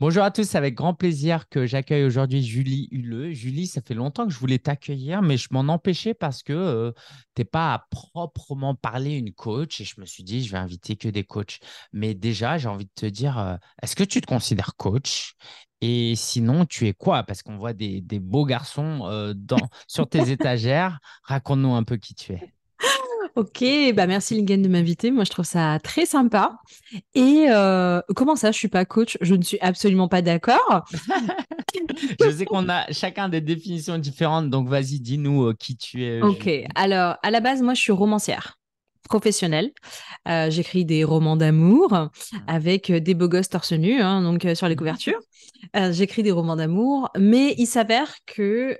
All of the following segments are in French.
Bonjour à tous, avec grand plaisir que j'accueille aujourd'hui Julie Huleux. Julie, ça fait longtemps que je voulais t'accueillir, mais je m'en empêchais parce que tu euh, t'es pas à proprement parler une coach et je me suis dit, je vais inviter que des coachs. Mais déjà, j'ai envie de te dire, euh, est-ce que tu te considères coach et sinon, tu es quoi Parce qu'on voit des, beaux garçons euh, dans, sur tes étagères. Raconte-nous un peu qui tu es. Ok, bah merci Lingen de m'inviter. Moi, je trouve ça très sympa. Et euh, comment ça, je suis pas coach Je ne suis absolument pas d'accord. je sais qu'on a chacun des définitions différentes, donc vas-y, dis-nous euh, qui tu es. Euh, ok, alors à la base, moi, je suis romancière professionnelle. J'écris des romans d'amour avec des beaux gosses torse nu, hein, donc sur les mhm. couvertures. J'écris des romans d'amour, mais il s'avère que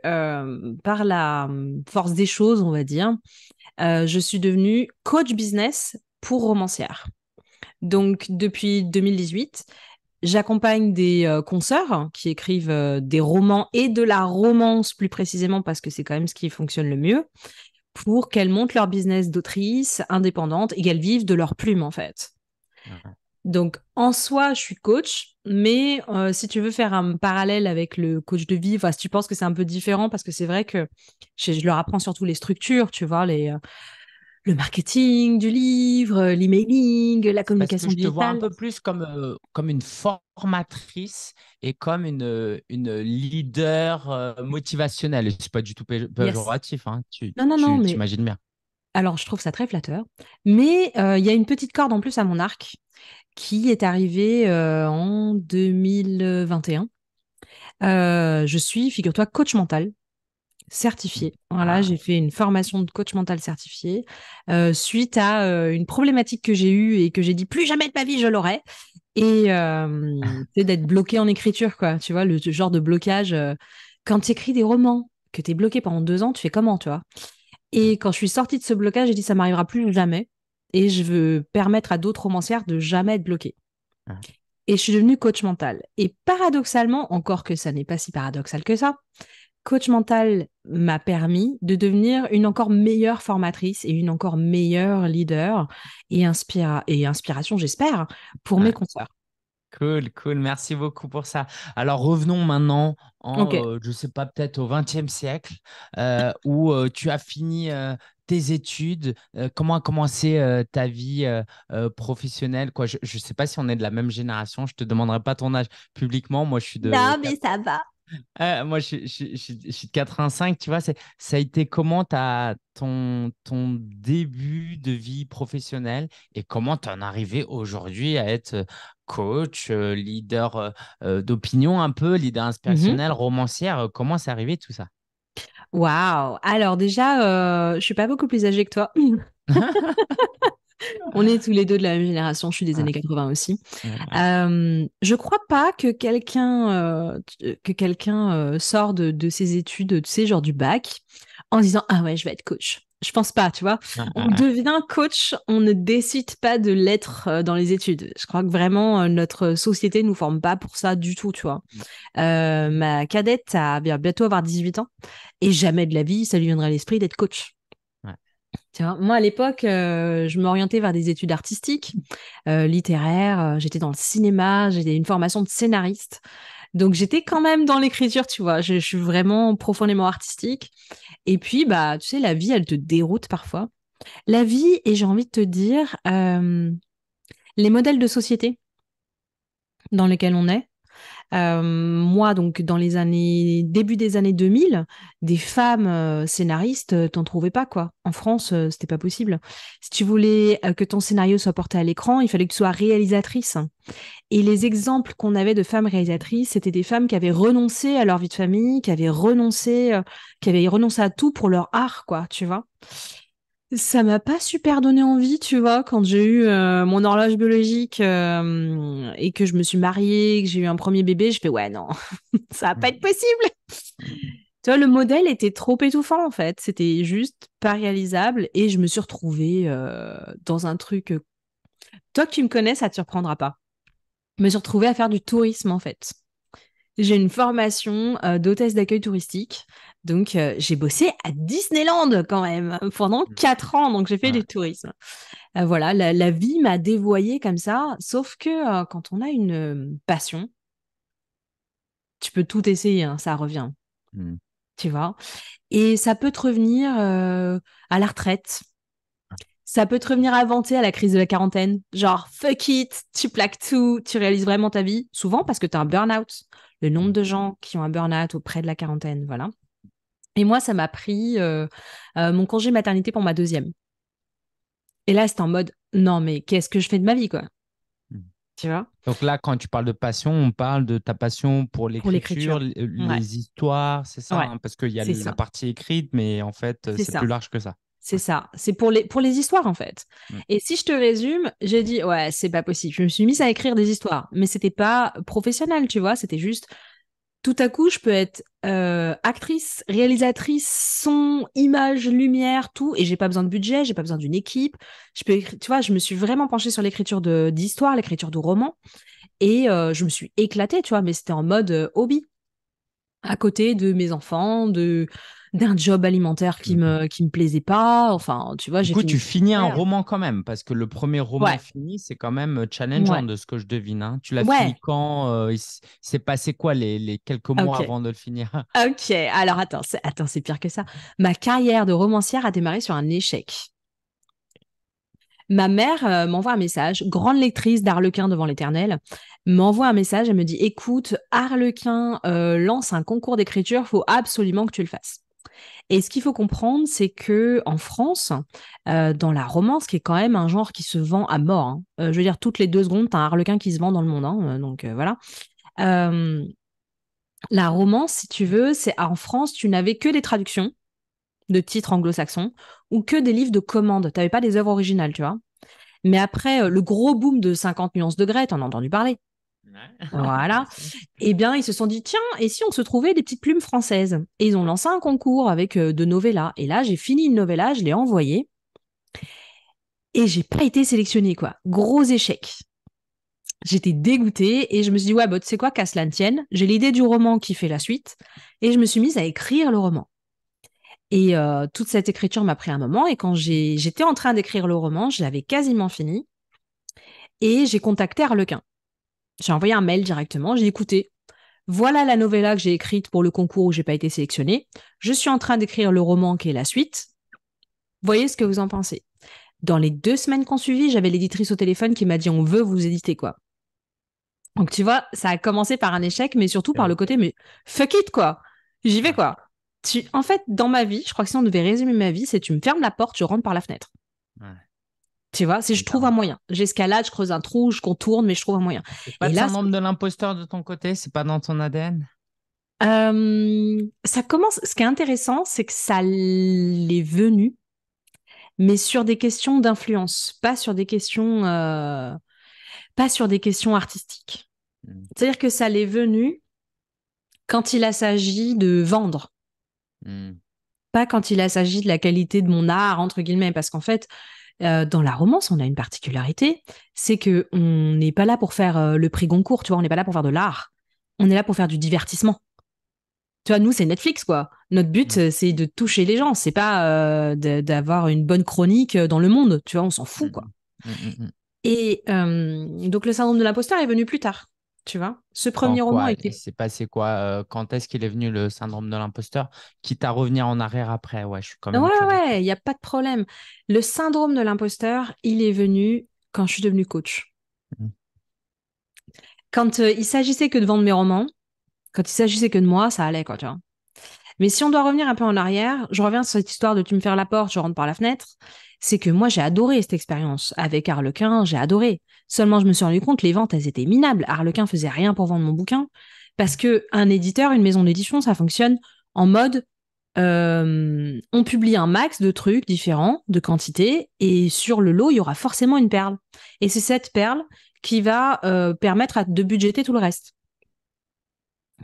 par la hum, force des choses, on va dire, euh, je suis devenue coach business pour romancière. Donc depuis 2018, J'accompagne des consœurs euh, consoeurs qui écrivent euh, des romans et de la romance plus précisément parce que c'est quand même ce qui fonctionne le mieux pour qu'elles montent leur business d'autrice indépendante et qu'elles vivent de leur plume en fait. Mmh Donc en soi, je suis coach, mais euh, si tu veux faire un parallèle avec le coach de vie, si tu penses que c'est un peu différent, parce que c'est vrai que je, leur apprends surtout les structures, tu vois, les, euh, le marketing du livre, l'emailing, la communication je digitale. Je te vois un peu plus comme, euh, comme une formatrice et comme une, une leader motivationnelle. Ce n'est pas du tout péjoratif, hein. tu, non, non, imagines bien. Alors, je trouve ça très flatteur. Mais euh, il y a une petite corde en plus à mon arc qui est arrivée euh, en 2021. Euh, je suis, figure-toi, coach mental certifié. Voilà, ah. j'ai fait une formation de coach mental certifié suite à une problématique que j'ai eue et que j'ai dit plus jamais de ma vie je l'aurai. Et c'est d'être bloqué en écriture, quoi. Tu vois, le genre de blocage. quand tu écris des romans, que tu es bloqué pendant deux ans, tu fais comment, tu vois et quand je suis sortie de ce blocage, j'ai dit ça m'arrivera plus jamais. Et je veux permettre à d'autres romancières de jamais être bloquées. Ah. Et je suis devenue coach mental. Et paradoxalement, encore que ça n'est pas si paradoxal que ça, coach mental m'a permis de devenir une encore meilleure formatrice et une encore meilleure leader et, inspiration, j'espère, pour mes consoeurs. Cool, cool. Merci beaucoup pour ça. Alors revenons maintenant, en, euh, je ne sais pas, peut-être au XXe siècle, euh, où euh, tu as fini tes études. comment a commencé ta vie professionnelle quoi Je ne sais pas si on est de la même génération. Je ne te demanderai pas ton âge publiquement. Moi, je suis de... Non, mais ça va. Ah, moi, je, suis de 85, tu vois. Ça a été comment as, ton, ton début de vie professionnelle et comment tu en arrivé aujourd'hui à être euh, coach, euh, leader euh, d'opinion un peu, leader mmh inspirationnel, romancière Comment c'est arrivé tout ça Waouh Alors déjà, je je suis pas beaucoup plus âgée que toi. On est tous les deux de la même génération. Je suis des années 80 aussi. Je euh, ne je crois pas que quelqu'un euh, euh, sort de, ses études, tu sais, genre du bac, en disant ah ouais, je vais être coach. Je pense pas, tu vois. On devient coach, on ne décide pas de l'être dans les études. Je crois que vraiment notre société nous forme pas pour ça du tout, tu vois. ma cadette a bientôt avoir 18 ans et jamais de la vie ça lui viendra à l'esprit d'être coach moi, à l'époque, euh, je m'orientais vers des études artistiques, euh, littéraires. Euh, j'étais dans le cinéma, j'étais une formation de scénariste. Donc j'étais quand même dans l'écriture, tu vois. Je, suis vraiment profondément artistique. Et puis, bah, tu sais, la vie, elle te déroute parfois. La vie, et j'ai envie de te dire, les modèles de société dans lesquels on est, euh, moi, donc, dans les années, début des années 2000, des femmes euh, scénaristes, euh, t'en trouvais pas, quoi. En France, c'était pas possible. Si tu voulais que ton scénario soit porté à l'écran, il fallait que tu sois réalisatrice. Et les exemples qu'on avait de femmes réalisatrices, c'était des femmes qui avaient renoncé à leur vie de famille, qui avaient renoncé, qui avaient renoncé à tout pour leur art, quoi, tu vois. Ça m'a pas super donné envie, tu vois, quand j'ai eu euh, mon horloge biologique euh, et que je me suis mariée, que j'ai eu un premier bébé, je fais ouais non, ça va pas être possible. tu vois, le modèle était trop étouffant en fait, c'était juste pas réalisable et je me suis retrouvée euh, dans un truc. Toi tu me connais, ça te surprendra pas. Je me suis retrouvée à faire du tourisme en fait. J'ai une formation d'hôtesse d'accueil touristique donc, euh, j'ai bossé à Disneyland quand même pendant mmh. quatre ans. Donc, j'ai fait du tourisme. Euh, voilà, la, vie m'a dévoyé comme ça. Sauf que euh, quand on a une passion, tu peux tout essayer, hein, ça revient. Mmh. Tu vois Et ça peut te revenir à la retraite. Ça peut te revenir à vanter à la crise de la quarantaine. Genre, fuck it, tu plaques tout, tu réalises vraiment ta vie. Souvent parce que tu as un burn-out. Le nombre mmh. de gens qui ont un burn-out auprès de la quarantaine, voilà. Et moi, ça m'a pris euh, euh, mon congé maternité pour ma deuxième. Et là, c'était en mode, non, mais qu'est-ce que je fais de ma vie, quoi mmh. Tu vois Donc là, quand tu parles de passion, on parle de ta passion pour l'écriture, euh, les, histoires, c'est ça hein? Parce qu'il y a la partie écrite, mais en fait, c'est plus large que ça. C'est ça. C'est pour les, pour les histoires, en fait. Mmh. Et si je te résume, j'ai dit, ouais, c'est pas possible. Je me suis mise à écrire des histoires, mais c'était pas professionnel, tu vois. C'était juste, tout à coup, je peux être euh, actrice, réalisatrice, son, image, lumière, tout, et j'ai pas besoin de budget, j'ai pas besoin d'une équipe. Je peux, tu vois, je me suis vraiment penchée sur l'écriture de d'histoire, l'écriture de romans, et euh, je me suis éclatée, tu vois, mais c'était en mode euh, hobby, à côté de mes enfants, de d'un job alimentaire qui mmh me qui me plaisait pas. Enfin, tu vois, j'ai. Du tu finis un roman quand même parce que le premier roman fini, c'est quand même euh, challengeant de ce que je devine. Hein. Tu l'as fini quand euh, passé quoi les, quelques mois avant de le finir Ok. Alors attends, c'est, attends, c'est pire que ça. Ma carrière de romancière a démarré sur un échec. Ma mère euh, m'envoie un message, grande lectrice d'Arlequin devant l'éternel, m'envoie un message, elle me dit écoute, Arlequin lance un concours d'écriture, faut absolument que tu le fasses. Et ce qu'il faut comprendre, c'est que en France, euh, dans la romance, qui est quand même un genre qui se vend à mort, hein. euh, je veux dire, toutes les deux secondes, as un harlequin qui se vend dans le monde, hein, euh, donc voilà. la romance, si tu veux, c'est ah, en France, tu n'avais que des traductions de titres anglo-saxons ou que des livres de commandes. n'avais pas des œuvres originales, tu vois. Mais après, le gros boom de 50 nuances de Grey, en as entendu parler. Voilà. Eh bien, ils se sont dit, tiens, et si on se trouvait des petites plumes françaises Et ils ont lancé un concours avec euh, de novellas. Et là, j'ai fini une novella, je l'ai envoyée. Et j'ai pas été sélectionnée, quoi. Gros échec. J'étais dégoûtée et je me suis dit, ouais, bah, tu sais quoi, qu'à cela ne tienne, j'ai l'idée du roman qui fait la suite. Et je me suis mise à écrire le roman. Et euh, toute cette écriture m'a pris un moment. Et quand j'étais en train d'écrire le roman, je l'avais quasiment fini. Et j'ai contacté Arlequin j'ai envoyé un mail directement, j'ai écouté. Voilà la novella que j'ai écrite pour le concours où j'ai pas été sélectionnée. Je suis en train d'écrire le roman qui est la suite. Voyez ce que vous en pensez. Dans les deux semaines qu'on suivi, j'avais l'éditrice au téléphone qui m'a dit on veut vous éditer quoi. Donc tu vois, ça a commencé par un échec, mais surtout par le côté mais fuck it quoi, j'y vais quoi. Tu... En fait, dans ma vie, je crois que si on devait résumer ma vie, c'est tu me fermes la porte, je rentre par la fenêtre. Tu vois, si je trouve un moyen, j'escalade, je creuse un trou, je contourne, mais je trouve un moyen. Pas et là, de l'imposteur de ton côté, c'est pas dans ton ADN. Euh, ça commence. Ce qui est intéressant, c'est que ça l'est venu, mais sur des questions d'influence, pas sur des questions, euh, pas sur des questions artistiques. Hmm. C'est-à-dire que ça l'est venu quand il a s'agit de vendre, hmm. pas quand il a s'agit de la qualité de mon art entre guillemets, parce qu'en fait, euh, dans la romance, on a une particularité, c'est que on n'est pas là pour faire euh, le prix Goncourt, tu vois, on n'est pas là pour faire de l'art. On est là pour faire du divertissement. Tu vois, nous, c'est Netflix, quoi. Notre but, mm. c'est de toucher les gens. C'est pas euh, d'avoir une bonne chronique dans le monde. Tu vois, on s'en fout, mm. quoi. Mm, Et donc, le syndrome de l'imposteur est venu plus tard tu vois. Ce premier roman était. C'est passé quoi euh, Quand est-ce qu'il est venu le syndrome de l'imposteur Quitte à revenir en arrière après, ouais, je suis quand même. Ouais, ouais, il n'y a pas de problème. Le syndrome de l'imposteur, il est venu quand je suis devenue coach. Mmh. Quand euh, il s'agissait que de vendre mes romans, quand il s'agissait que de moi, ça allait, quoi, tu vois. Mais si on doit revenir un peu en arrière, je reviens sur cette histoire de tu me fais la porte, je rentre par la fenêtre. C'est que moi, j'ai adoré cette expérience. Avec Harlequin, j'ai adoré. Seulement, je me suis rendu compte, que les ventes, elles étaient minables. Harlequin faisait rien pour vendre mon bouquin. Parce que un éditeur, une maison d'édition, ça fonctionne en mode euh, on publie un max de trucs différents, de quantité, et sur le lot, il y aura forcément une perle. Et c'est cette perle qui va euh, permettre de budgéter tout le reste.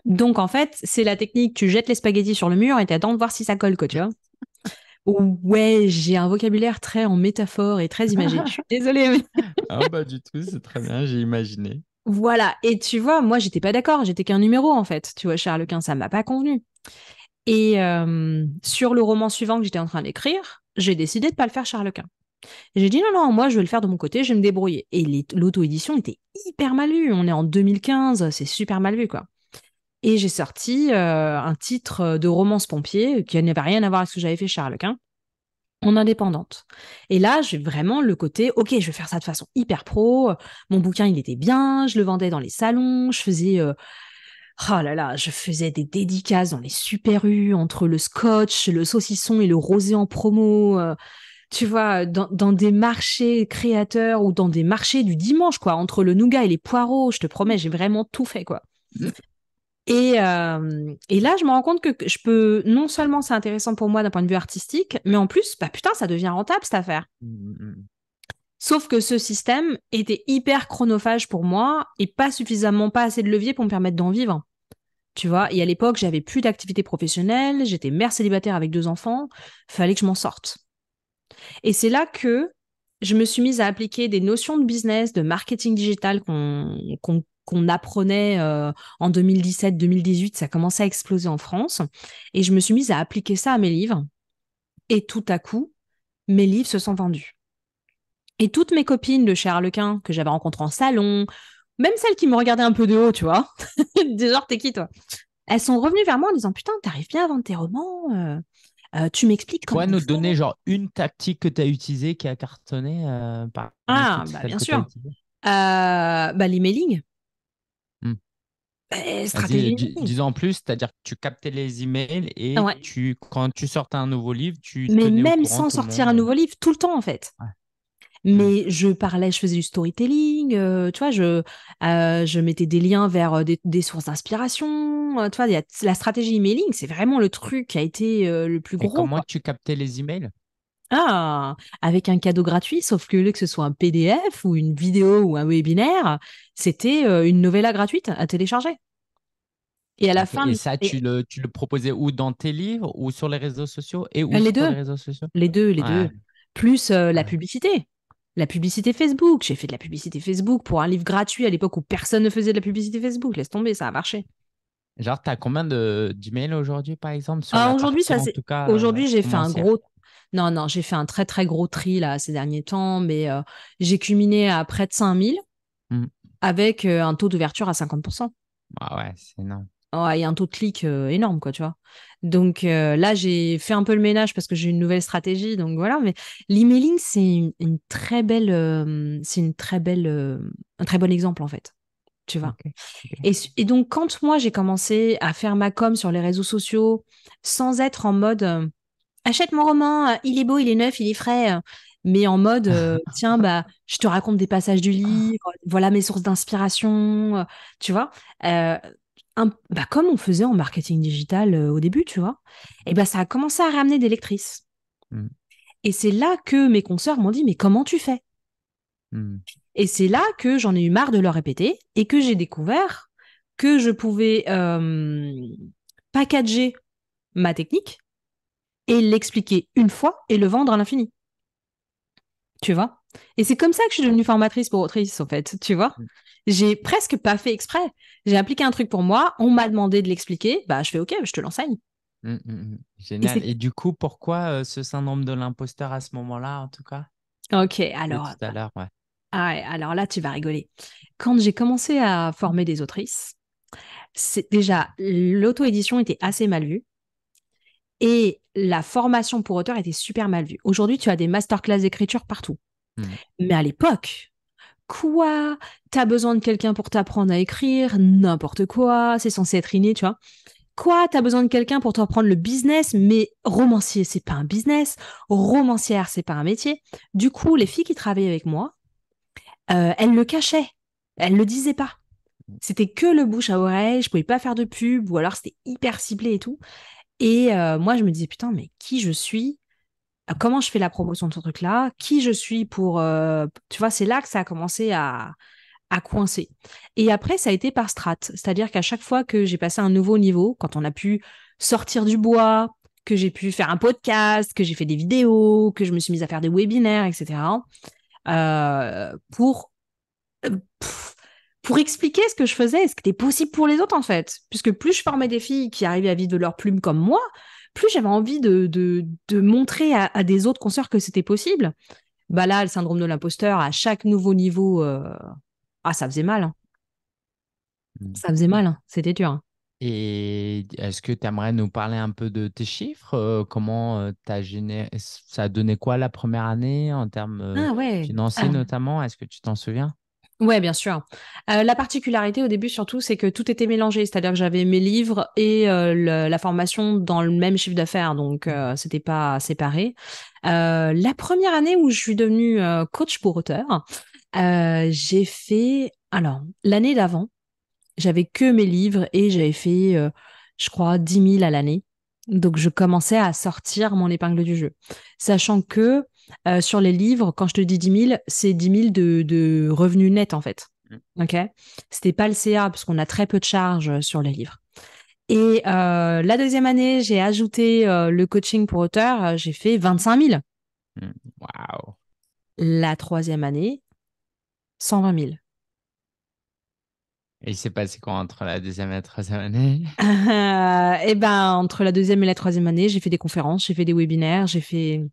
Donc en fait, c'est la technique, tu jettes les spaghettis sur le mur et t'attends de voir si ça colle, quoi, tu vois. Ouais, j'ai un vocabulaire très en métaphore et très imagé. Je désolée. ah bah du tout, c'est très bien, j'ai imaginé. Voilà, et tu vois, moi j'étais pas d'accord, j'étais qu'un numéro en fait. Tu vois, Charles Quint, ça m'a pas convenu. Et euh, sur le roman suivant que j'étais en train d'écrire, j'ai décidé de pas le faire Charles Quint. J'ai dit non, non, moi je vais le faire de mon côté, je vais me débrouiller. Et l'auto-édition était hyper mal vue. On est en 2015, c'est super mal vu quoi. Et j'ai sorti euh, un titre euh, de romance pompier euh, qui n'avait rien à voir avec ce que j'avais fait chez Harlequin, en indépendante. Et là, j'ai vraiment le côté, ok, je vais faire ça de façon hyper pro. Mon bouquin, il était bien, je le vendais dans les salons, je faisais... Oh là là, je faisais des dédicaces dans les super U, entre le scotch, le saucisson et le rosé en promo. tu vois, dans, dans, des marchés créateurs ou dans des marchés du dimanche, quoi, entre le nougat et les poireaux, je te promets, j'ai vraiment tout fait, quoi. Euh, et, là, je me rends compte que je peux, non seulement c'est intéressant pour moi d'un point de vue artistique, mais en plus, bah, putain, ça devient rentable cette affaire. Mmh, mmh, mmh. Sauf que ce système était hyper chronophage pour moi et pas suffisamment, pas assez de levier pour me permettre d'en vivre. Tu vois, et à l'époque, j'avais plus d'activité professionnelle, j'étais mère célibataire avec deux enfants, fallait que je m'en sorte. Et c'est là que je me suis mise à appliquer des notions de business, de marketing digital qu'on qu'on apprenait euh, en 2017-2018, ça commençait à exploser en France. Et je me suis mise à appliquer ça à mes livres. Et tout à coup, mes livres se sont vendus. Et toutes mes copines de chez Harlequin que j'avais rencontrées en salon, même celles qui me regardaient un peu de haut, tu vois, des genre t'es qui toi Elles sont revenues vers moi en disant putain, t'arrives bien à vendre tes romans, euh, euh, tu m'expliques comment. nous donner genre une tactique que tu utilisée qui a cartonné Ah, bah, bien sûr. bah, stratégie. Dis, en plus, c'est-à-dire que tu captais les emails et tu, quand tu sortais un nouveau livre, tu. Mais même sans sortir un nouveau livre, tout le temps en fait. Mmh. Mais je parlais, je faisais du storytelling, euh, tu vois, je, euh, je mettais des liens vers euh, des, sources d'inspiration. tu vois, y a, la stratégie emailing, c'est vraiment le truc qui a été le plus gros. Et comment tu captais les emails ah, avec un cadeau gratuit, sauf que, que ce soit un PDF ou une vidéo ou un webinaire, c'était une novella gratuite à télécharger. Et à la fin. ça, tu, Le, proposais ou Dans tes livres ou sur les réseaux sociaux Et où euh, les deux. les sociaux Les deux, les deux. Plus euh, la publicité. La publicité Facebook. J'ai fait de la publicité Facebook pour un livre gratuit à l'époque où personne ne faisait de la publicité Facebook. Laisse tomber, ça a marché. Genre, tu as combien d'emails aujourd'hui, par exemple Aujourd'hui, j'ai fait un gros. Non, non, j'ai fait un très, très gros tri là, ces derniers temps, mais euh, j'ai culminé à près de 5000 000 mmh. avec un taux d'ouverture à 50%. Ah ouais, c'est énorme il y a un taux de clic euh, énorme, quoi, tu vois. Donc euh, là, j'ai fait un peu le ménage parce que j'ai une nouvelle stratégie. Donc voilà, mais l'emailing, c'est une, très belle, euh, c'est une très belle, un très bon exemple en fait. Tu vois. Et, donc quand moi j'ai commencé à faire ma com sur les réseaux sociaux sans être en mode achète mon roman, il est beau, il est neuf, il est frais, mais en mode tiens bah je te raconte des passages du livre, voilà mes sources d'inspiration, tu vois bah, comme on faisait en marketing digital euh, au début, tu vois, et ben ça a commencé à ramener des lectrices. Mmh. Et c'est là que mes consoeurs m'ont dit, mais comment tu fais mmh. Et c'est là que j'en ai eu marre de leur répéter et que j'ai découvert que je pouvais packager ma technique et l'expliquer une fois et le vendre à l'infini. Tu vois Et c'est comme ça que je suis devenue formatrice pour autrice, en fait, tu vois mmh. J'ai presque pas fait exprès. J'ai appliqué un truc pour moi, on m'a demandé de l'expliquer, bah je fais OK, je te l'enseigne. Mmh, mmh, mmh. Génial. Et, du coup, pourquoi euh, ce syndrome de l'imposteur à ce moment-là, en tout cas Ok, alors. tout à l'heure, ouais. Ah ouais, alors là, tu vas rigoler. Quand j'ai commencé à former des autrices, c'est déjà l'auto-édition était assez mal vue et la formation pour auteur était super mal vue. Aujourd'hui, tu as des masterclass d'écriture partout. Mais à l'époque, quoi T'as besoin de quelqu'un pour t'apprendre à écrire N'importe quoi, c'est censé être inné, tu vois. Quoi T'as besoin de quelqu'un pour t'apprendre le business, mais romancier, c'est pas un business. Romancière, c'est pas un métier. Du coup, les filles qui travaillaient avec moi, euh, elles le cachaient. Elles le disaient pas. C'était que le bouche à oreille, je pouvais pas faire de pub, ou alors c'était hyper ciblé et tout. Et euh, moi, je me disais, putain, mais qui je suis comment je fais la promotion de ce truc-là, qui je suis pour... Euh, tu vois, c'est là que ça a commencé à, coincer. Et après, ça a été par strate, c'est-à-dire qu'à chaque fois que j'ai passé un nouveau niveau, quand on a pu sortir du bois, que j'ai pu faire un podcast, que j'ai fait des vidéos, que je me suis mise à faire des webinaires, etc., euh, pour... Euh, pour expliquer ce que je faisais, ce qui était possible pour les autres en fait. Puisque plus je formais des filles qui arrivaient à vivre de leur plume comme moi, plus j'avais envie de, de, montrer à, des autres consoeurs que c'était possible. Bah là, le syndrome de l'imposteur, à chaque nouveau niveau, euh, ah, ça faisait mal. Hein. Mmh. Ça faisait mal, hein, c'était dur. Hein. Et est-ce que tu aimerais nous parler un peu de tes chiffres euh, Comment euh, tu as ça a donné quoi la première année en termes ah financiers ah. notamment Est-ce que tu t'en souviens oui, bien sûr. Euh, la particularité au début surtout, c'est que tout était mélangé, c'est-à-dire que j'avais mes livres et euh, la formation dans le même chiffre d'affaires, donc euh, c'était pas séparé. Euh, la première année où je suis devenue coach pour auteur, j'ai fait alors l'année d'avant, j'avais que mes livres et j'avais fait, je crois, 10 000 à l'année. Donc je commençais à sortir mon épingle du jeu, sachant que euh, sur les livres, quand je te dis 10 000, c'est 10 000 de, revenus nets, en fait. Mm. OK C'était pas le CA, parce qu'on a très peu de charges euh, sur les livres. Et euh, la deuxième année, j'ai ajouté le coaching pour auteur, j'ai fait 25 000. Mm. La troisième année, 120 000. Et il s'est passé quoi entre la deuxième et la troisième année Eh ben, entre la deuxième et la troisième année, j'ai fait des conférences, j'ai fait des webinaires, j'ai fait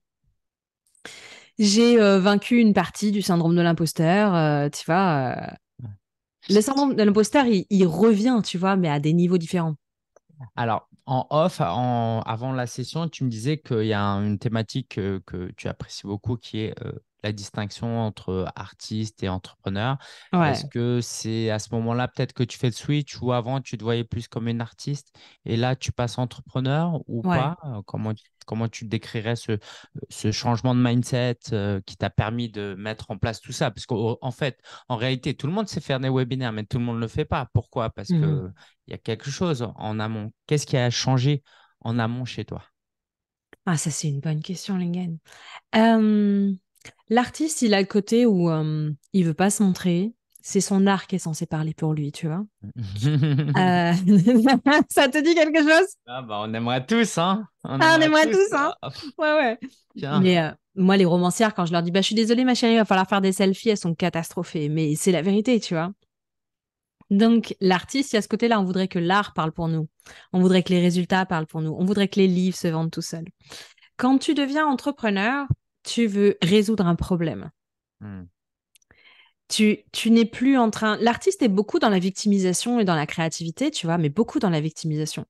j'ai euh, vaincu une partie du syndrome de l'imposteur, euh, tu vois. Euh. Le syndrome de l'imposteur, il, revient, tu vois, mais à des niveaux différents. Alors, en off, avant la session, tu me disais qu'il y a une thématique que tu apprécies beaucoup qui est la distinction entre artiste et entrepreneur. Est-ce que c'est à ce moment-là peut-être que tu fais le switch ou avant tu te voyais plus comme une artiste et là tu passes entrepreneur ou pas comment, comment tu décrirais ce, changement de mindset qui t'a permis de mettre en place tout ça Parce qu'en fait, en réalité, tout le monde sait faire des webinaires, mais tout le monde ne le fait pas. Pourquoi Parce que mmh qu'il y a quelque chose en amont. Qu'est-ce qui a changé en amont chez toi ah, ça, c'est une bonne question, Lingen. L'artiste, il a le côté où euh, il veut pas se montrer. C'est son art qui est censé parler pour lui, tu vois. Euh, ça te dit quelque chose ah bah On aimerait tous, hein. On, ah, aimerait, tous, hein. Hein. Ouais, ouais. Mais euh, moi, les romancières, quand je leur dis bah, « Je suis désolée, ma chérie, il va falloir faire des selfies », elles sont catastrophées. Mais c'est la vérité, tu vois. Donc, l'artiste, il y a ce côté-là. On voudrait que l'art parle pour nous. On voudrait que les résultats parlent pour nous. On voudrait que les livres se vendent tout seuls. Quand tu deviens entrepreneur, tu veux résoudre un problème. Hmm. Tu, tu n'es plus en train. L'artiste est beaucoup dans la victimisation et dans la créativité, tu vois, mais beaucoup dans la victimisation.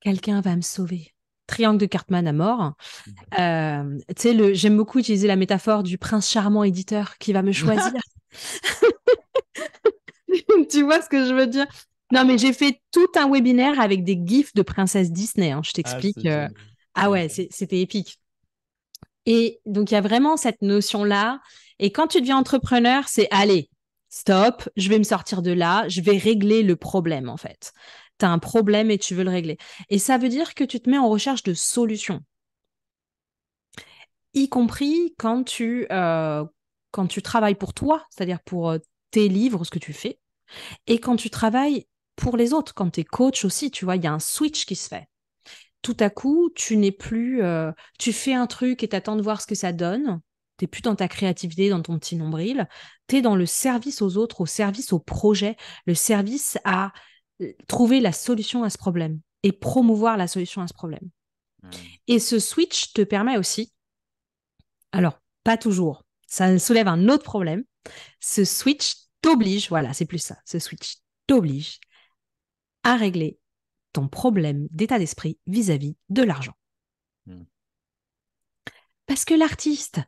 Quelqu'un va me sauver. Triangle de Cartman à mort. Mmh. Euh, tu sais, le... j'aime beaucoup utiliser la métaphore du prince charmant éditeur qui va me choisir. tu vois ce que je veux dire Non, mais j'ai fait tout un webinaire avec des gifs de princesse Disney. Hein. je ah, t'explique. Euh, ah ouais, mmh. c'était épique. Et donc, il y a vraiment cette notion-là. Et quand tu deviens entrepreneur, c'est allez, stop, je vais me sortir de là, je vais régler le problème, en fait. Tu as un problème et tu veux le régler. Et ça veut dire que tu te mets en recherche de solutions. Y compris quand tu, euh, quand tu travailles pour toi, c'est-à-dire pour euh, tes livres, ce que tu fais, et quand tu travailles pour les autres, quand tu es coach aussi, tu vois, il y a un switch qui se fait tout à coup, tu n'es plus, euh, tu fais un truc et t'attends de voir ce que ça donne. T'es plus dans ta créativité, dans ton petit nombril. Tu es dans le service aux autres, au service au projet, le service à euh, trouver la solution à ce problème et promouvoir la solution à ce problème. Mmh. Et ce switch te permet aussi, alors pas toujours, ça soulève un autre problème. Ce switch t'oblige, voilà, c'est plus ça, ce switch t'oblige à régler problème d'état d'esprit vis-à-vis de l'argent. Hmm. Parce que l'artiste,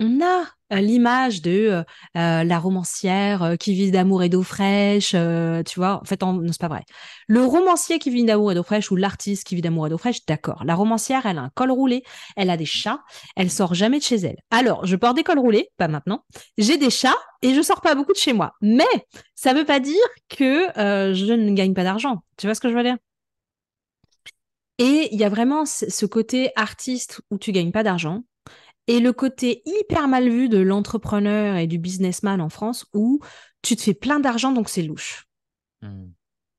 on a euh, l'image de euh, euh, la romancière qui vit d'amour et d'eau fraîche, tu vois. En fait, non, c'est pas vrai. Le romancier qui vit d'amour et d'eau fraîche ou l'artiste qui vit d'amour et d'eau fraîche, d'accord. La romancière, elle a un col roulé, elle a des chats, elle sort jamais de chez elle. Alors, je porte des cols roulés, pas maintenant. J'ai des chats et je sors pas beaucoup de chez moi. Mais ça veut pas dire que je ne gagne pas d'argent. Tu vois ce que je veux dire et il y a vraiment ce côté artiste où tu gagnes pas d'argent et le côté hyper mal vu de l'entrepreneur et du businessman en France où tu te fais plein d'argent donc c'est louche. Hmm.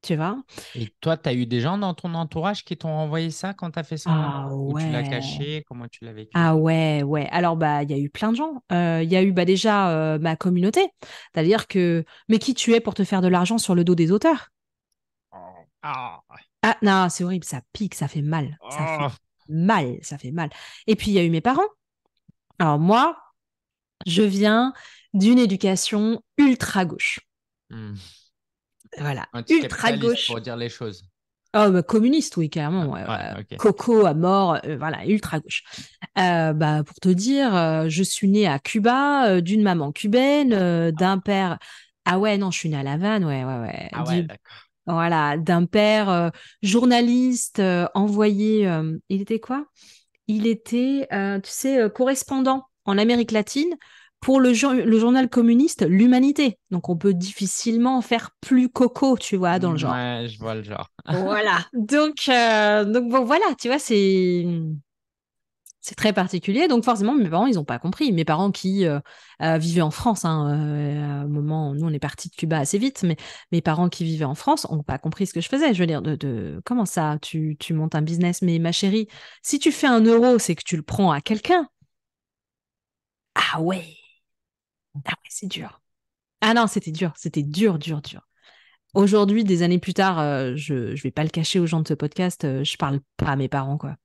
Tu vois Et toi, tu as eu des gens dans ton entourage qui t'ont envoyé ça quand tu as fait ça ah, tu l'as caché Comment tu l'as vécu Ah ouais, ouais. Alors, bah, il y a eu plein de gens. Euh, il y a eu bah, déjà euh, ma communauté. C'est-à-dire que, mais qui tu es pour te faire de l'argent sur le dos des auteurs oh. Ah ouais. Ah non, c'est horrible, ça pique, ça fait mal. Ça fait ah. mal, ça fait mal. Et puis il y a eu mes parents. Alors moi, je viens d'une éducation ultra gauche. Hmm. Voilà, ultra gauche. Pour dire les choses. Oh, bah, communiste, oui, clairement. Coco à mort, euh, voilà, ultra gauche. Euh, bah, pour te dire, euh, je suis née à Cuba, d'une maman cubaine, ah. d'un père. Ah ouais, non, je suis née à La Havane, ouais, ouais, ouais. Ah ouais, d'accord. Voilà, d'un père euh, journaliste euh, envoyé. Euh, il était quoi Il était, tu sais, correspondant en Amérique latine pour le, journal communiste L'Humanité. Donc on peut difficilement faire plus coco, tu vois, dans le mmh, genre. Ouais, je vois le genre. voilà. Donc, donc bon, voilà, tu vois, c'est c'est très particulier. Donc forcément, mes parents, ils n'ont pas compris. Mes parents qui euh, euh, vivaient en France, hein, euh, à un moment, nous, on est partis de Cuba assez vite, mais mes parents qui vivaient en France n'ont pas compris ce que je faisais. Je veux dire, de, comment ça, tu, tu, montes un business, mais ma chérie, si tu fais un euro, c'est que tu le prends à quelqu'un. Ah ouais. Ah ouais, c'est dur. Ah non, c'était dur. C'était dur, dur, dur. Aujourd'hui, des années plus tard, je ne vais pas le cacher aux gens de ce podcast, je parle pas à mes parents, quoi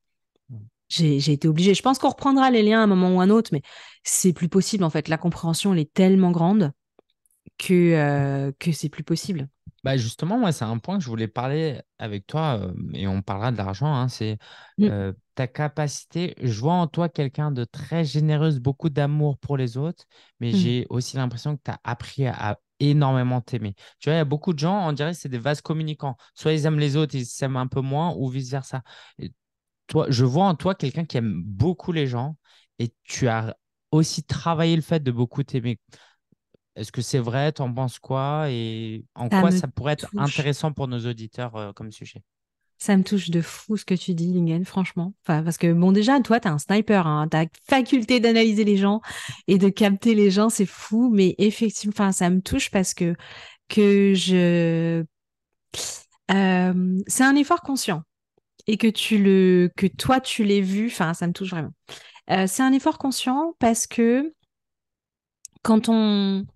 j'ai été obligée. Je pense qu'on reprendra les liens à un moment ou à un autre, mais c'est plus possible en fait. La compréhension, elle est tellement grande que, euh, que c'est plus possible. Bah justement, moi, c'est un point que je voulais parler avec toi, euh, et on parlera de l'argent. Hein, c'est mmh. euh, ta capacité. Je vois en toi quelqu'un de très généreuse, beaucoup d'amour pour les autres, mais mmh. j'ai aussi l'impression que tu as appris à, à énormément t'aimer. Tu vois, il y a beaucoup de gens, on dirait que c'est des vases communicants. Soit ils aiment les autres, ils s'aiment un peu moins, ou vice-versa je vois en toi quelqu'un qui aime beaucoup les gens et tu as aussi travaillé le fait de beaucoup t'aimer. Est-ce que c'est vrai T'en penses quoi Et en quoi ça pourrait être intéressant pour nos auditeurs euh, comme sujet ça me touche de fou ce que tu dis, Lingen, franchement. Enfin, parce que, bon, déjà, toi, tu as un sniper, hein. T'as faculté d'analyser les gens et de capter les gens, c'est fou. Mais effectivement, ça me touche parce que, que je. Euh, c'est un effort conscient et que tu le que toi tu l'aies vu, enfin ça me touche vraiment. Euh, c'est un effort conscient parce que quand on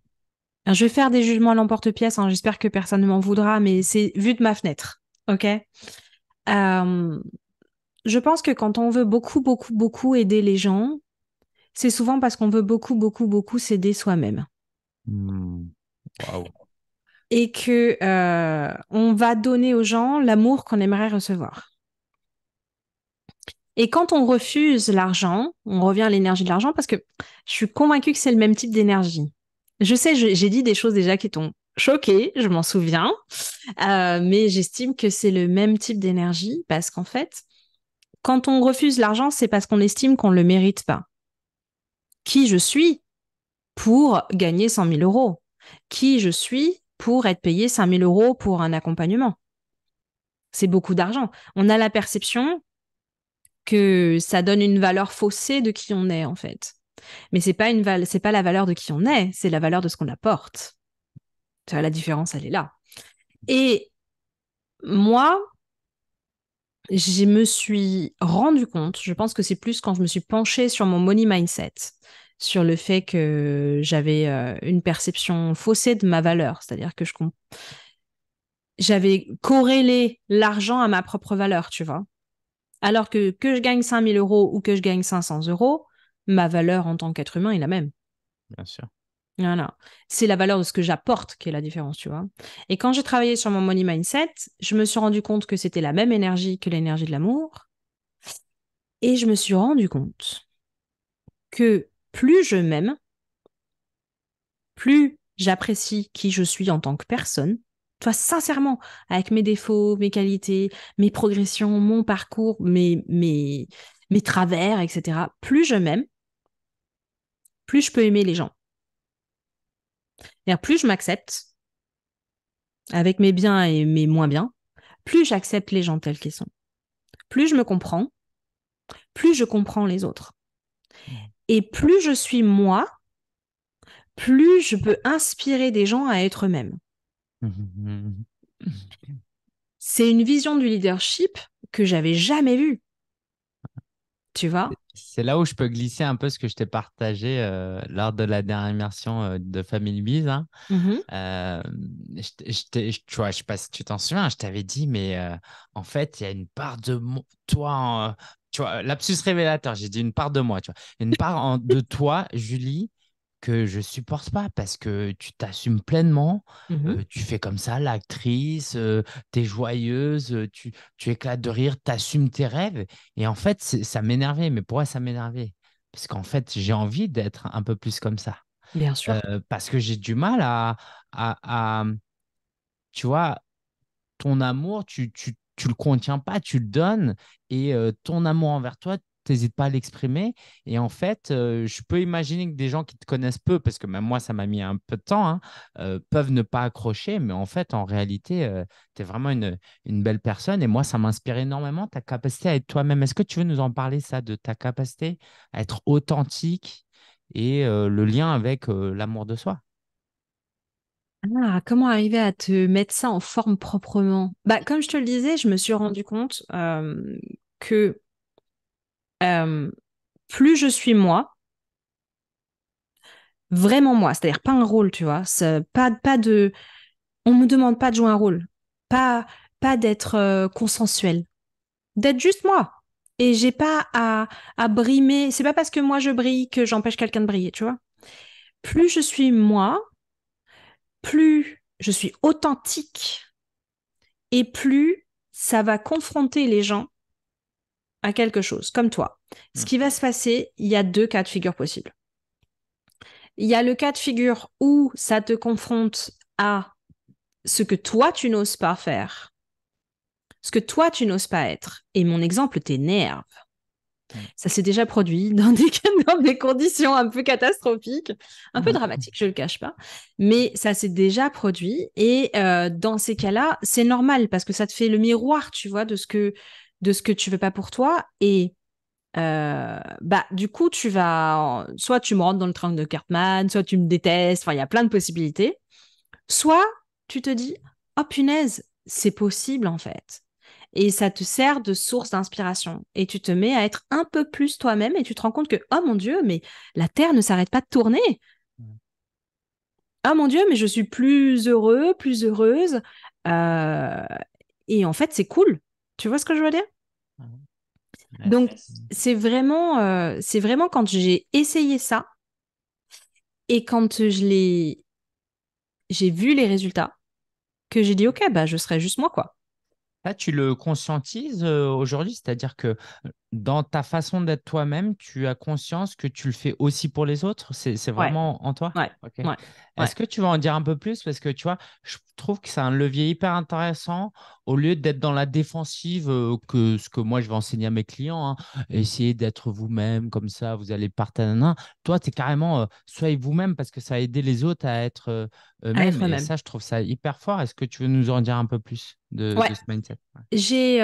je vais faire des jugements à l'emporte-pièce, hein, j'espère que personne ne m'en voudra, mais c'est vu de ma fenêtre, ok euh, Je pense que quand on veut beaucoup, beaucoup, beaucoup aider les gens, c'est souvent parce qu'on veut beaucoup, beaucoup, beaucoup s'aider soi-même. Hmm. Et que euh, on va donner aux gens l'amour qu'on aimerait recevoir. Et quand on refuse l'argent, on revient à l'énergie de l'argent parce que je suis convaincue que c'est le même type d'énergie. Je sais, j'ai dit des choses déjà qui t'ont choqué, je m'en souviens, euh, mais j'estime que c'est le même type d'énergie parce qu'en fait, quand on refuse l'argent, c'est parce qu'on estime qu'on ne le mérite pas. Qui je suis pour gagner 100 000 euros Qui je suis pour être payé 5 000 euros pour un accompagnement c'est beaucoup d'argent. On a la perception que ça donne une valeur faussée de qui on est en fait. Mais c'est pas une c'est pas la valeur de qui on est, c'est la valeur de ce qu'on apporte. Tu La différence, elle est là. Et moi, je me suis rendu compte, je pense que c'est plus quand je me suis penchée sur mon money mindset, sur le fait que j'avais euh, une perception faussée de ma valeur, c'est-à-dire que je j'avais corrélé l'argent à ma propre valeur, tu vois. Alors que que je gagne 5000 euros ou que je gagne 500 euros, ma valeur en tant qu'être humain est la même. Bien sûr. Voilà. C'est la valeur de ce que j'apporte qui est la différence, tu vois. Et quand j'ai travaillé sur mon money mindset, je me suis rendu compte que c'était la même énergie que l'énergie de l'amour. Et je me suis rendu compte que plus je m'aime, plus j'apprécie qui je suis en tant que personne, soit sincèrement, avec mes défauts, mes qualités, mes progressions, mon parcours, mes, mes travers, etc., plus je m'aime, plus je peux aimer les gens. Plus je m'accepte, avec mes biens et mes moins biens, plus j'accepte les gens tels qu'ils sont. Plus je me comprends, plus je comprends les autres. Et plus je suis moi, plus je peux inspirer des gens à être eux-mêmes. C'est une vision du leadership que j'avais jamais vue. Tu vois C'est là où je peux glisser un peu ce que je t'ai partagé euh, lors de la dernière immersion euh, de Family Biz. Hein. Mhm. Euh, je, ne vois, je sais pas si tu t'en souviens, je t'avais dit, mais en fait, il y a une part de toi Tu vois, lapsus révélateur, j'ai dit une part de moi, tu vois. Une part de toi, Julie, que je supporte pas parce que tu t'assumes pleinement, mmh tu fais comme ça l'actrice, tu es joyeuse, tu, éclates de rire, tu assumes tes rêves. Et en fait, ça m'énervait. Mais pourquoi ça m'énervait Parce qu'en fait, j'ai envie d'être un peu plus comme ça. Bien sûr. parce que j'ai du mal à, à, à, Tu vois, ton amour, tu, tu, tu le contiens pas, tu le donnes. Et ton amour envers toi, n'hésites pas à l'exprimer. Et en fait, euh, je peux imaginer que des gens qui te connaissent peu, parce que même moi, ça m'a mis un peu de temps, hein, euh, peuvent ne pas accrocher. Mais en fait, en réalité, euh, tu es vraiment une, belle personne. Et moi, ça m'inspire énormément, ta capacité à être toi-même. Est-ce que tu veux nous en parler, ça, de ta capacité à être authentique et le lien avec l'amour de soi ah, comment arriver à te mettre ça en forme proprement bah, Comme je te le disais, je me suis rendu compte que euh, plus je suis moi, vraiment moi, c'est-à-dire pas un rôle, tu vois, pas, pas de... On me demande pas de jouer un rôle, pas, pas d'être euh, consensuel, d'être juste moi. Et j'ai pas à, à brimer, c'est pas parce que moi je brille que j'empêche quelqu'un de briller, tu vois. Plus je suis moi, plus je suis authentique et plus ça va confronter les gens à quelque chose, comme toi, ce hmm. qui va se passer, il y a deux cas de figure possibles. Il y a le cas de figure où ça te confronte à ce que toi, tu n'oses pas faire, ce que toi, tu n'oses pas être. Et mon exemple t'énerve. Hmm. Ça s'est déjà produit dans des, des, conditions un peu catastrophiques, un peu hmm. dramatiques, je ne le cache pas, mais ça s'est déjà produit. Et euh, dans ces cas-là, c'est normal parce que ça te fait le miroir, tu vois, de ce que de ce que tu veux pas pour toi et euh, bah du coup tu vas soit tu me rentres dans le triangle de Cartman, soit tu me détestes, enfin il y a plein de possibilités. Soit tu te dis oh punaise c'est possible en fait et ça te sert de source d'inspiration et tu te mets à être un peu plus toi-même et tu te rends compte que oh mon dieu mais la terre ne s'arrête pas de tourner. Oh mon dieu, mais je suis plus heureux, plus heureuse. Euh, et en fait, c'est cool. Tu vois ce que je veux dire ah Donc, c'est vraiment, euh, vraiment quand j'ai essayé ça et quand je l'ai, j'ai vu les résultats que j'ai dit, OK, bah, je serai juste moi, quoi. Là, tu le conscientises euh, aujourd'hui, c'est-à-dire que dans ta façon d'être toi-même, tu as conscience que tu le fais aussi pour les autres C'est vraiment en toi ouais. Est-ce que tu vas en dire un peu plus Parce que tu vois, je trouve que c'est un levier hyper intéressant au lieu d'être dans la défensive euh, que ce que moi je vais enseigner à mes clients. Hein, essayer d'être vous-même, comme ça vous allez partager. Toi, tu es carrément euh, soyez vous-même parce que ça a aidé les autres à être euh, ça, je trouve ça hyper fort. Est-ce que tu veux nous en dire un peu plus de, de ce mindset J'ai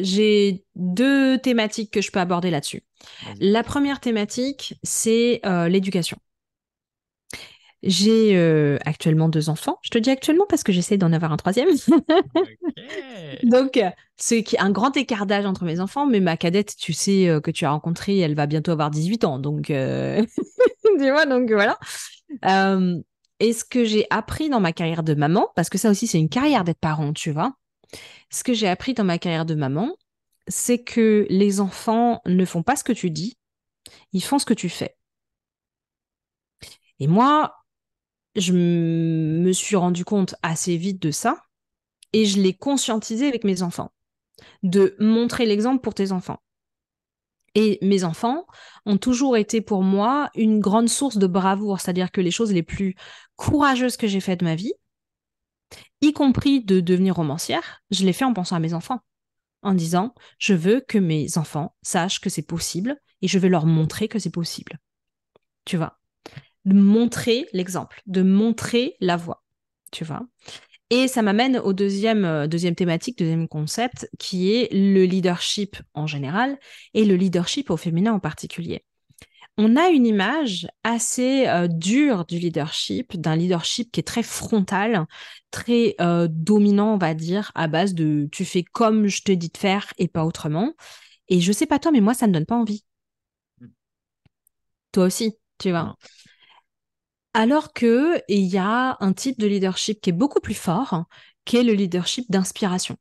j'ai deux thématiques que je peux aborder là-dessus. La première thématique, c'est euh, l'éducation. J'ai euh, actuellement deux enfants. Je te dis actuellement parce que j'essaie d'en avoir un troisième. Donc, c'est un grand écart d'âge entre mes enfants, mais ma cadette, tu sais euh, que tu as rencontré, elle va bientôt avoir 18 ans. Donc, dis-moi. donc voilà. et ce que j'ai appris dans ma carrière de maman, parce que ça aussi, c'est une carrière d'être parent, tu vois. Ce que j'ai appris dans ma carrière de maman, c'est que les enfants ne font pas ce que tu dis, ils font ce que tu fais. Et moi, je me suis rendu compte assez vite de ça et je l'ai conscientisé avec mes enfants, de montrer l'exemple pour tes enfants. Et mes enfants ont toujours été pour moi une grande source de bravoure, c'est-à-dire que les choses les plus courageuses que j'ai faites de ma vie, y compris de devenir romancière, je l'ai fait en pensant à mes enfants, en disant je veux que mes enfants sachent que c'est possible et je vais leur montrer que c'est possible. Tu vois, de montrer l'exemple, de montrer la voie. Tu vois. Et ça m'amène au deuxième, euh, deuxième thématique, deuxième concept, qui est le leadership en général et le leadership au féminin en particulier on a une image assez euh, dure du leadership, d'un leadership qui est très frontal, très euh, dominant, on va dire, à base de tu fais comme je te dis de faire et pas autrement. Et je sais pas toi, mais moi, ça ne donne pas envie. Toi aussi, tu vois. Alors qu'il y a un type de leadership qui est beaucoup plus fort, qui est le leadership d'inspiration.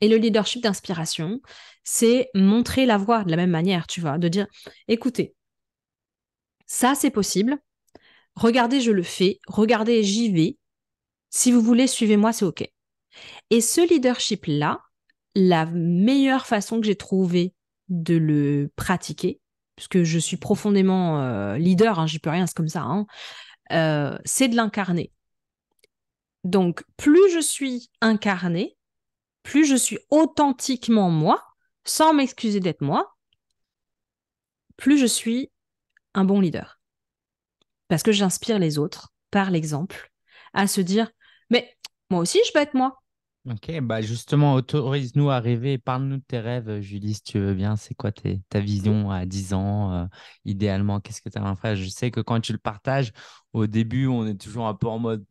Et le leadership d'inspiration, c'est montrer la voie de la même manière, tu vois, de dire, écoutez, ça c'est possible, regardez, je le fais, regardez, j'y vais, si vous voulez, suivez-moi, c'est OK. Et ce leadership-là, la meilleure façon que j'ai trouvé de le pratiquer, puisque je suis profondément euh, leader, hein, j'y peux rien, c'est comme ça, hein, euh, c'est de l'incarner. Donc, plus je suis incarné, plus je suis authentiquement moi, sans m'excuser d'être moi, plus je suis un bon leader. Parce que j'inspire les autres, par l'exemple, à se dire, mais moi aussi, je peux être moi. Ok, bah justement, autorise-nous à rêver. Parle-nous de tes rêves, euh, Julie, si tu veux bien. C'est quoi ta vision à 10 ans euh, Idéalement, qu'est-ce que tu as faire Je sais que quand tu le partages, au début, on est toujours un peu en mode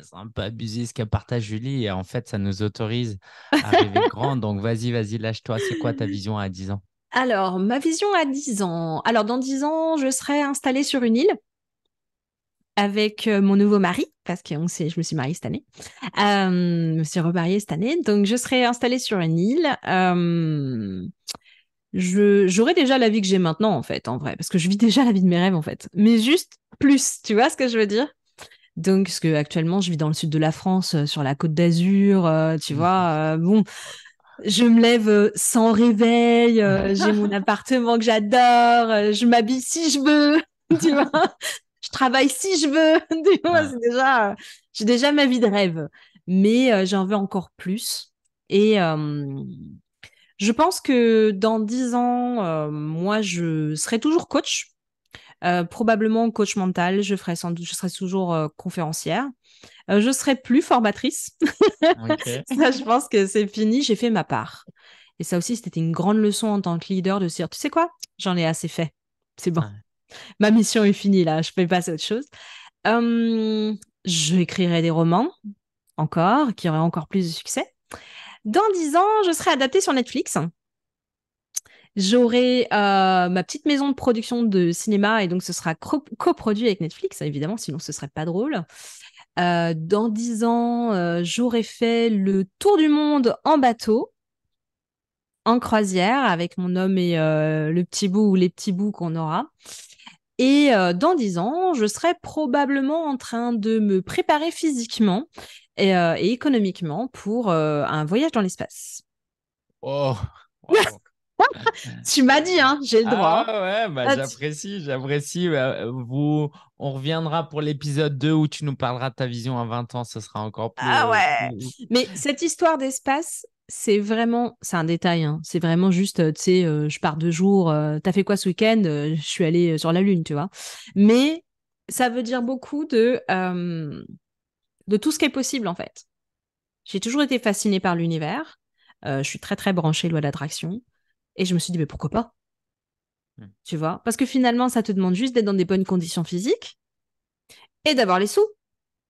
c'est un peu abusé ce qu'elle partage Julie. Et en fait, ça nous autorise à rêver grand. Donc, vas-y, vas-y, lâche-toi. C'est quoi ta vision à 10 ans Alors, ma vision à 10 ans. Alors, dans 10 ans, je serai installée sur une île avec euh, mon nouveau mari, parce que on sait, je me suis mariée cette année, euh, je me suis remariée cette année, donc je serai installée sur une île. Euh, J'aurai déjà la vie que j'ai maintenant, en fait, en vrai, parce que je vis déjà la vie de mes rêves, en fait, mais juste plus, tu vois ce que je veux dire donc, parce que actuellement, je vis dans le sud de la France, euh, sur la côte d'Azur, tu mmh. vois, bon, je me lève sans réveil, j'ai mon appartement que j'adore, je m'habille si je veux, tu vois je travaille si je veux. déjà, j'ai déjà ma vie de rêve, mais euh, j'en veux encore plus. Et je pense que dans dix ans, euh, moi, je serai toujours coach, euh, probablement coach mental. Je ferai sans doute, je serai toujours conférencière. je serai plus formatrice. je pense que c'est fini. J'ai fait ma part. Et ça aussi, c'était une grande leçon en tant que leader de se dire, tu sais quoi, j'en ai assez fait. C'est bon ma mission est finie là, je peux passer à autre chose. Hum, je écrirai des romans, encore, qui auraient encore plus de succès. Dans dix ans, je serai adaptée sur Netflix. J'aurai euh, ma petite maison de production de cinéma et donc ce sera coproduit avec Netflix, évidemment, sinon ce serait pas drôle. Euh, dans dix ans, euh, j'aurai fait le tour du monde en bateau, en croisière, avec mon homme et le petit bout ou les petits bouts qu'on aura. Et euh, dans dix ans, je serai probablement en train de me préparer physiquement et, euh, économiquement pour euh, un voyage dans l'espace. Oh tu m'as dit, hein, j'ai le ah droit. Ah ouais, bah, j'apprécie, j'apprécie. Vous, on reviendra pour l'épisode 2 où tu nous parleras de ta vision à 20 ans, ce sera encore ah plus. Ah ouais. Mais cette histoire d'espace, c'est vraiment, c'est un détail, hein. c'est vraiment juste, tu sais, je pars deux jours, t'as fait quoi ce week-end Je suis allée sur la Lune, tu vois. Mais ça veut dire beaucoup de, de tout ce qui est possible, en fait. J'ai toujours été fascinée par l'univers. je suis très, très branchée loi d'attraction. Et je me suis dit, mais pourquoi pas mmh. Tu vois Parce que finalement, ça te demande juste d'être dans des bonnes conditions physiques et d'avoir les sous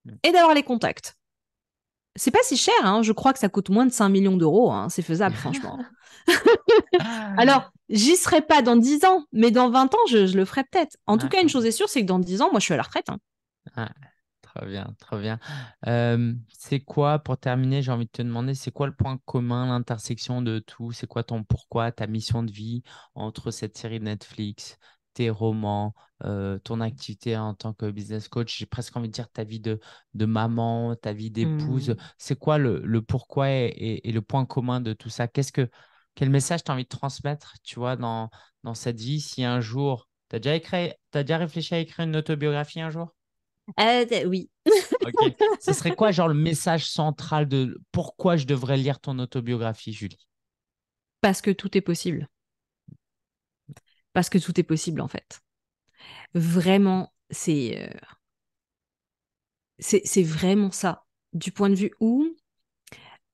mmh. et d'avoir les contacts. C'est pas si cher, hein. je crois que ça coûte moins de 5 millions d'euros, hein. c'est faisable franchement. Ah. Alors, j'y serai pas dans 10 ans, mais dans 20 ans, je, le ferai peut-être. En tout cas, une chose est sûre, c'est que dans 10 ans, moi, je suis à la retraite. Hein. Ah, très bien, très bien. c'est quoi, pour terminer, j'ai envie de te demander, c'est quoi le point commun, l'intersection de tout C'est quoi ton pourquoi, ta mission de vie entre cette série de Netflix, romans, euh, ton activité en tant que business coach, j'ai presque envie de dire ta vie de, maman, ta vie d'épouse. Mmh. C'est quoi le, le pourquoi et, le point commun de tout ça Qu'est-ce que quel message tu as envie de transmettre, tu vois, dans, dans cette vie si un jour tu as déjà écrit, as déjà réfléchi à écrire une autobiographie un jour euh, oui. Ce serait quoi, genre, le message central de pourquoi je devrais lire ton autobiographie, Julie Parce que tout est possible parce que tout est possible en fait. Vraiment, euh, c'est c'est vraiment ça. Du point de vue où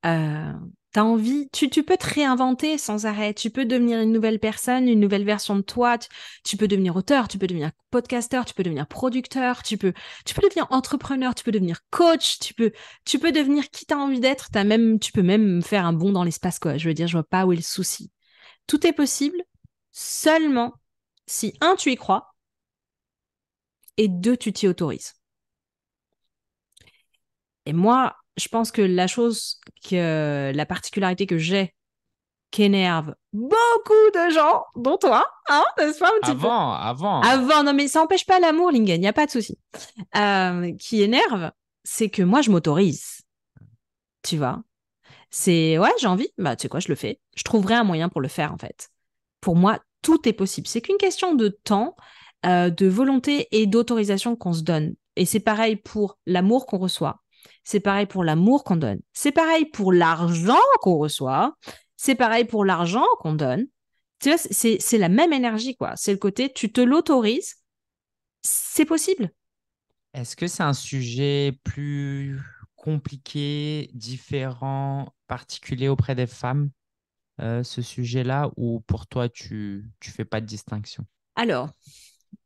euh, tu as envie, tu, peux te réinventer sans arrêt, tu peux devenir une nouvelle personne, une nouvelle version de toi, tu, peux devenir auteur, tu peux devenir podcasteur, tu peux devenir producteur, tu peux, tu peux devenir entrepreneur, tu peux devenir coach, tu peux, tu peux devenir qui tu as envie d'être, même, tu peux même faire un bond dans l'espace, quoi. Je veux dire, je vois pas où est le souci. Tout est possible, seulement si, un, tu y crois, et deux, tu t'y autorises. Et moi, je pense que la chose que la particularité que j'ai qui énerve beaucoup de gens, dont toi, hein, n'est-ce pas un petit avant, peu Avant, avant. non mais ça n'empêche pas l'amour, Lingen, il n'y a pas de souci. Euh, qui énerve, c'est que moi, je m'autorise. Tu vois C'est, ouais, j'ai envie, bah tu sais quoi, je le fais. Je trouverai un moyen pour le faire, en fait. Pour moi, tout est possible. C'est qu'une question de temps, euh, de volonté et d'autorisation qu'on se donne. Et c'est pareil pour l'amour qu'on reçoit. C'est pareil pour l'amour qu'on donne. C'est pareil pour l'argent qu'on reçoit. C'est pareil pour l'argent qu'on donne. c'est la même énergie, quoi. C'est le côté, tu te l'autorises, c'est possible. Est-ce que c'est un sujet plus compliqué, différent, particulier auprès des femmes euh, ce sujet-là ou pour toi, tu ne fais pas de distinction Alors,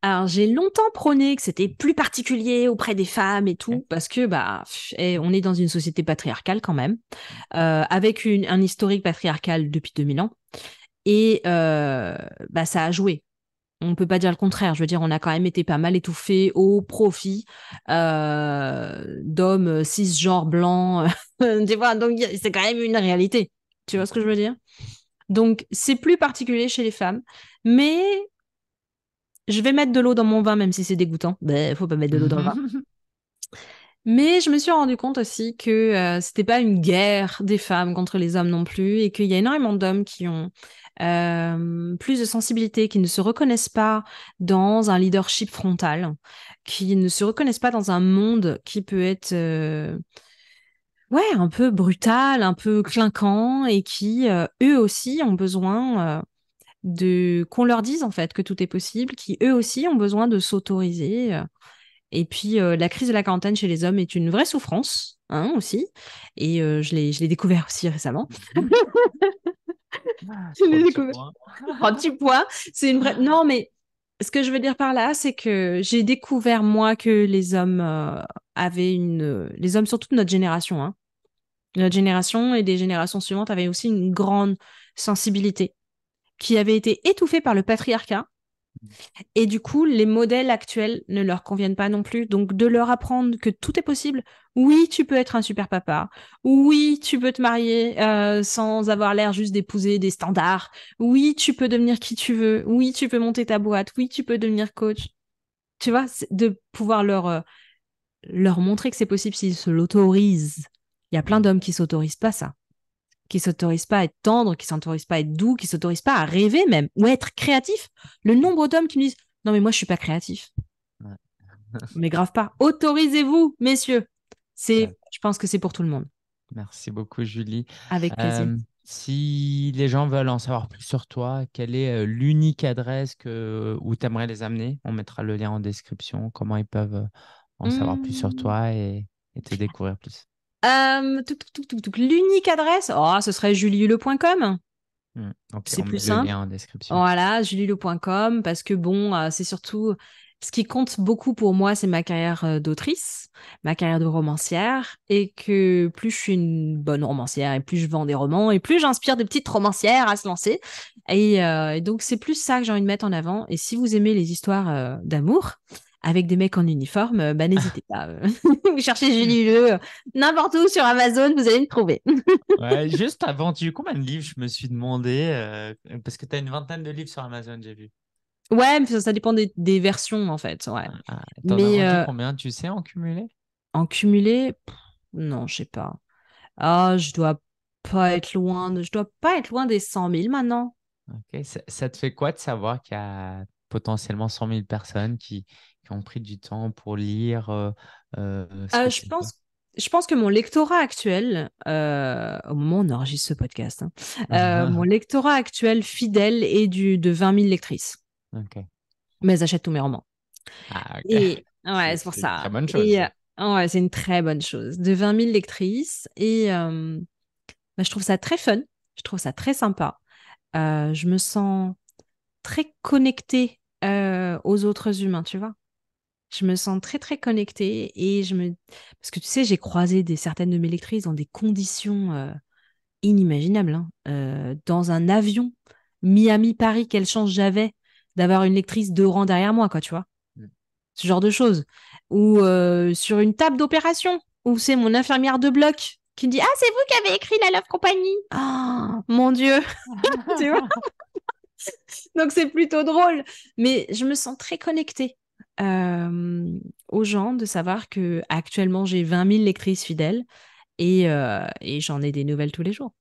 alors j'ai longtemps prôné que c'était plus particulier auprès des femmes et tout, parce que bah, eh, on est dans une société patriarcale quand même, euh, avec un historique patriarcal depuis 2000 ans. Et euh, bah, ça a joué on ne peut pas dire le contraire. Je veux dire, on a quand même été pas mal étouffé au profit euh, d'hommes cisgenres blancs. tu donc c'est quand même une réalité. Tu vois ce que je veux dire Donc, c'est plus particulier chez les femmes, mais je vais mettre de l'eau dans mon vin, même si c'est dégoûtant. Il ben, faut pas mettre de l'eau dans le vin. Mais je me suis rendu compte aussi que ce euh, c'était pas une guerre des femmes contre les hommes non plus, et qu'il y a énormément d'hommes qui ont euh, plus de sensibilité, qui ne se reconnaissent pas dans un leadership frontal, qui ne se reconnaissent pas dans un monde qui peut être euh, ouais, un peu brutal, un peu clinquant, et qui, euh, eux aussi, ont besoin euh, de qu'on leur dise en fait que tout est possible, qui eux aussi ont besoin de s'autoriser. Euh. Et puis, la crise de la quarantaine chez les hommes est une vraie souffrance, hein, aussi. Et je l'ai découvert aussi récemment. je l'ai découvert. En petit point. C'est une vraie. Non, mais ce que je veux dire par là, c'est que j'ai découvert moi que les hommes avaient une, les hommes surtout de notre génération, hein, notre génération et des générations suivantes avaient aussi une grande sensibilité qui avait été étouffée par le patriarcat. Mmh. Et du coup, les modèles actuels ne leur conviennent pas non plus. Donc, de leur apprendre que tout est possible. Oui, tu peux être un super papa. Oui, tu peux te marier euh, sans avoir l'air juste d'épouser des standards. Oui, tu peux devenir qui tu veux. Oui, tu peux monter ta boîte. Oui, tu peux devenir coach. Tu vois, de pouvoir leur, euh, leur montrer que c'est possible s'ils se l'autorisent il y a plein d'hommes qui s'autorisent pas ça, qui s'autorisent pas à être tendre, qui s'autorisent pas à être doux, qui s'autorisent pas à rêver même ou à être créatif. Le nombre d'hommes qui me disent non mais moi je suis pas créatif. mais grave pas. Autorisez-vous, messieurs. C'est, je pense que c'est pour tout le monde. Merci beaucoup Julie. Avec plaisir. Euh, si les gens veulent en savoir plus sur toi, quelle est euh, l'unique adresse que, euh, où tu aimerais les amener On mettra le lien en description, comment ils peuvent en savoir plus sur mmh. toi et te découvrir plus. L'unique adresse, oh, ce serait juliele.com. Mmh, c'est plus simple. Voilà, juliele.com, parce que bon, euh, c'est surtout ce qui compte beaucoup pour moi, c'est ma carrière euh, d'autrice, ma carrière de romancière, et que plus je suis une bonne romancière, et plus je vends des romans, et plus j'inspire des petites romancières à se lancer. Et, euh, donc, c'est plus ça que j'ai envie de mettre en avant. Et si vous aimez les histoires d'amour, avec des mecs en uniforme, euh, bah, n'hésitez pas. Euh. vous cherchez Julie euh, n'importe où sur Amazon, vous allez le trouver. juste avant, tu combien de livres je me suis demandé Parce que tu as une vingtaine de livres sur Amazon, j'ai vu. Ouais, mais ça, dépend des, versions en fait. Ouais. Ah, ah, mais combien tu sais en cumulé En cumulé, non, je sais pas. Ah, je dois pas être loin. Je dois pas être loin des 100 000 maintenant. Ok, ça, ça te fait quoi de savoir qu'il y a potentiellement 100 000 personnes qui, ont pris du temps pour lire euh, euh, ah, Je pense je pense que mon lectorat actuel, euh, au moment où on enregistre ce podcast, hein, ah. euh, mon lectorat actuel fidèle est du, de 20 000 lectrices. Mais elles achètent tous mes romans. Ah, Et, ouais, c'est pour ça. C'est une très bonne chose. ouais, c'est une très bonne chose. De 20 000 lectrices. Et bah, je trouve ça très fun. Je trouve ça très sympa. je me sens très connectée aux autres humains, tu vois je me sens très très connectée et je me parce que tu sais j'ai croisé certaines de mes lectrices dans des conditions euh, inimaginables hein. euh, dans un avion Miami Paris quelle chance j'avais d'avoir une lectrice de rang derrière moi quoi tu vois mm. ce genre de choses ou euh, sur une table d'opération où c'est mon infirmière de bloc qui me dit ah c'est vous qui avez écrit la Love Company oh mon dieu tu vois donc c'est plutôt drôle mais je me sens très connectée euh, aux gens de savoir que actuellement j'ai 20 000 lectrices fidèles et, euh, et j'en ai des nouvelles tous les jours.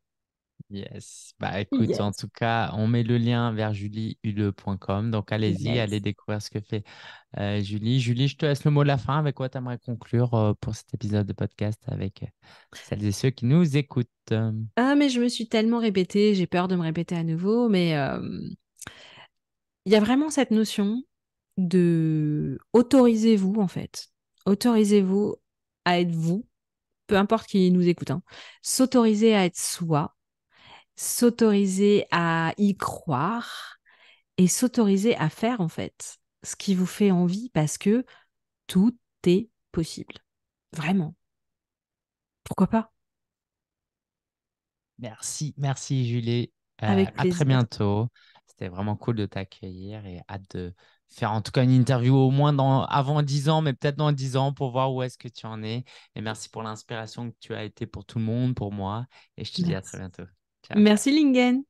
Yes. Bah écoute, en tout cas, on met le lien vers juliehule.com. Donc allez-y, allez découvrir ce que fait euh, Julie. Julie, je te laisse le mot de la fin. Avec quoi tu aimerais conclure pour cet épisode de podcast avec celles et ceux qui nous écoutent Ah, mais je me suis tellement répétée, j'ai peur de me répéter à nouveau, mais il y a vraiment cette notion de autorisez-vous en fait, autorisez-vous à être vous, peu importe qui nous écoute, hein, s'autoriser à être soi, s'autoriser à y croire et s'autoriser à faire en fait ce qui vous fait envie parce que tout est possible. Vraiment. Pourquoi pas Merci, merci Julie. Euh, à très bientôt. C'était vraiment cool de t'accueillir et hâte de faire en tout cas une interview au moins dans, avant 10 ans, mais peut-être dans 10 ans pour voir où est-ce que tu en es. Et merci pour l'inspiration que tu as été pour tout le monde, pour moi. Et je te dis à très bientôt. Ciao. Merci Lingen.